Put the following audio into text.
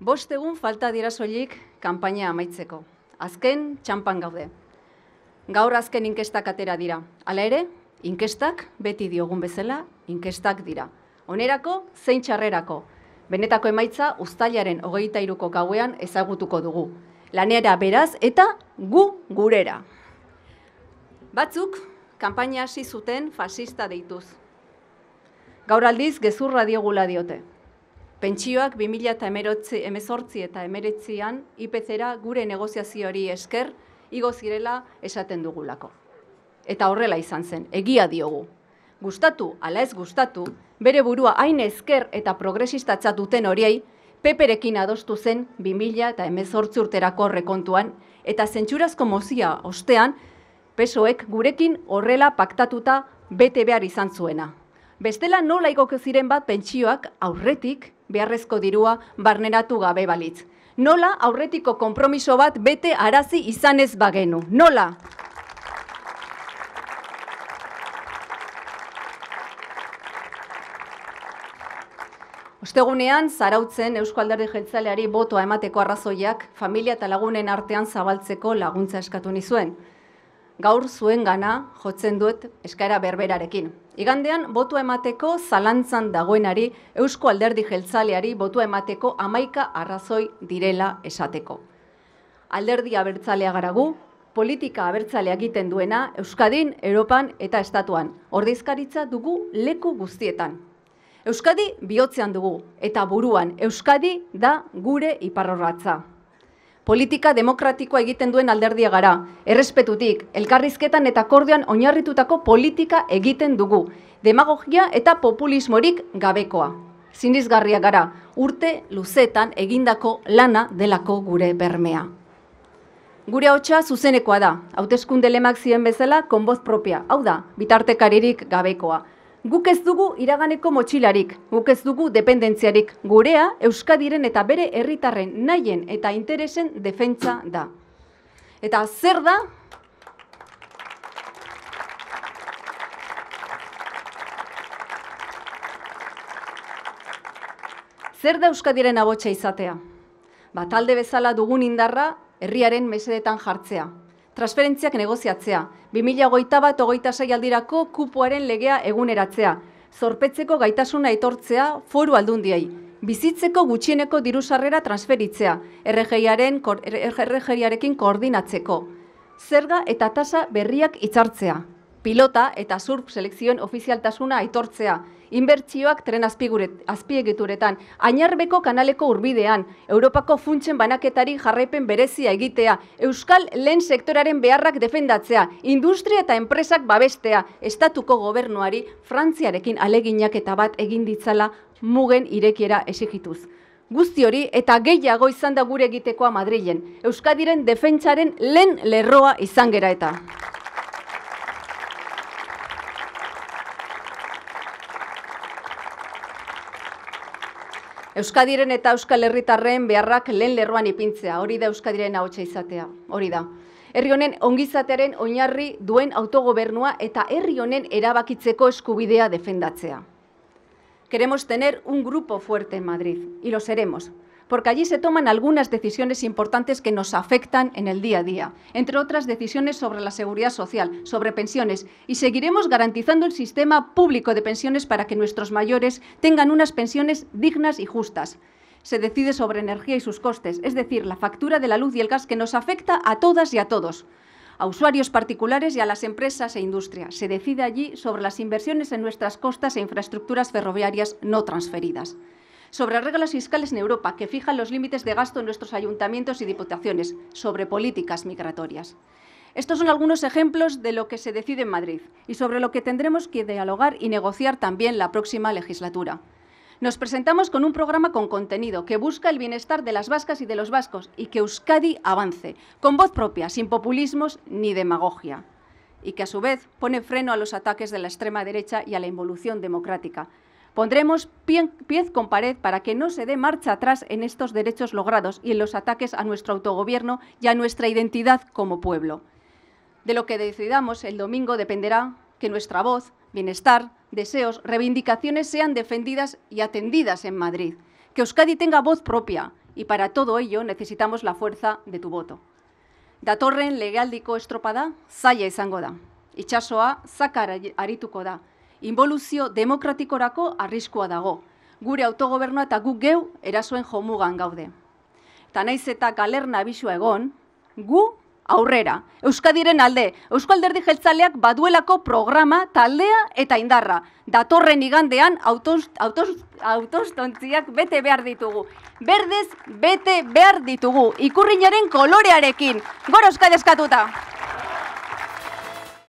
Bost egun falta dira soilik kanpaina amaitzeko. Azken txampan gaude. Gaur azken inkestak atera dira. Hala ere, inkestak beti diogun bezala inkestak dira. Onerako zein txarrerako. Benetako emaitza uztailaren 23ko gauean ezagutuko dugu. Lanera beraz eta gu gurera. Batzuk kanpaina hasi zuten fasista deituz. Gaur aldiz gezurra diogula diote. Pentsioak 2018 eta 2019an IPC-era gure negoziazio hori esker igo zirela esaten dugulako. Eta horrela izan zen, egia diogu. Gustatu, ala ez gustatu, bere burua hain esker eta progresista duten horiei, peperekin adostu zen 2000 eta emezortzi urterako horrekontuan, eta zentsurazko mozia ostean, pesoek gurekin horrela paktatuta bete behar izan zuena. Bestela nola ziren bat pentsioak aurretik beharrezko dirua barneratu gabe balitz. Nola aurretiko konpromiso bat bete arazi izanez bagenu. Nola! Ostegunean, zarautzen Eusko Alderdi Jeltzaleari botoa emateko arrazoiak familia eta lagunen artean zabaltzeko laguntza eskatu nizuen gaur zuen gana jotzen duet eskaera berberarekin. Igandean, botu emateko zalantzan dagoenari, Eusko Alderdi Jeltzaleari botu emateko amaika arrazoi direla esateko. Alderdi abertzalea garagu, politika abertzalea egiten duena Euskadin, Europan eta Estatuan. Ordizkaritza dugu leku guztietan. Euskadi bihotzean dugu eta buruan Euskadi da gure iparrorratza. Politika demokratikoa egiten duen alderdia gara. Errespetutik, elkarrizketan eta kordean oinarritutako politika egiten dugu. Demagogia eta populismorik gabekoa. Zindizgarria gara, urte luzetan egindako lana delako gure bermea. Gure hotxa zuzenekoa da, hautezkunde lemak ziren bezala, konboz propia, hau da, bitartekaririk gabekoa. Guk ez dugu iraganeko motxilarik, guk ez dugu dependentziarik. Gurea, Euskadiren eta bere herritarren nahien eta interesen defentsa da. Eta zer da? Zer da Euskadiren abotxa izatea? Ba, talde bezala dugun indarra, herriaren mesedetan jartzea transferentziak negoziatzea, 2008 bat ogoita saialdirako kupuaren legea eguneratzea, zorpetzeko gaitasuna aitortzea foru aldundiei, bizitzeko gutxieneko dirusarrera transferitzea, RGI-arekin er-, koordinatzeko, zerga eta tasa berriak itzartzea pilota eta surf selekzioen ofizialtasuna aitortzea, inbertsioak tren azpiegituretan, ainarbeko kanaleko urbidean, Europako funtsen banaketari jarraipen berezia egitea, Euskal lehen sektoraren beharrak defendatzea, industria eta enpresak babestea, estatuko gobernuari Frantziarekin aleginak eta bat egin ditzala mugen irekiera esigituz. Guzti hori eta gehiago izan da gure egitekoa Madrilen, Euskadiren defentsaren lehen lerroa izan gera eta. Euskadiren eta Euskal Herritarren beharrak lehen lerroan ipintzea, hori da Euskadiren ahotsa izatea, hori da. Herri honen ongizatearen oinarri duen autogobernua eta herri honen erabakitzeko eskubidea defendatzea. Queremos tener un grupo fuerte en Madrid, y lo seremos, porque allí se toman algunas decisiones importantes que nos afectan en el día a día, entre otras decisiones sobre la seguridad social, sobre pensiones, y seguiremos garantizando el sistema público de pensiones para que nuestros mayores tengan unas pensiones dignas y justas se decide sobre energía y sus costes, es decir, la factura de la luz y el gas que nos afecta a todas y a todos, a usuarios particulares y a las empresas e industrias. Se decide allí sobre las inversiones en nuestras costas e infraestructuras ferroviarias no transferidas sobre reglas fiscales en Europa que fijan los límites de gasto en nuestros ayuntamientos y diputaciones, sobre políticas migratorias. Estos son algunos ejemplos de lo que se decide en Madrid y sobre lo que tendremos que dialogar y negociar también la próxima legislatura. Nos presentamos con un programa con contenido que busca el bienestar de las vascas y de los vascos y que Euskadi avance, con voz propia, sin populismos ni demagogia, y que a su vez pone freno a los ataques de la extrema derecha y a la involución democrática, Pondremos pie, con pared para que no se dé marcha atrás en estos derechos logrados y en los ataques a nuestro autogobierno y a nuestra identidad como pueblo. De lo que decidamos el domingo dependerá que nuestra voz, bienestar, deseos, reivindicaciones sean defendidas y atendidas en Madrid. Que Euskadi tenga voz propia y para todo ello necesitamos la fuerza de tu voto. Torre legaldico estropada zaila izango da. Itxasoa zakar arituko da. involuzio demokratikorako arriskua dago. Gure autogobernoa eta guk geu erasoen jomugan gaude. Ta naiz eta galerna bisua egon, gu aurrera. Euskadiren alde, Eusko Alderdi Jeltzaleak baduelako programa, taldea eta indarra. Datorren igandean autostontziak autos, bete behar ditugu. Berdez bete behar ditugu, ikurrinaren kolorearekin. Gora Euskadi eskatuta!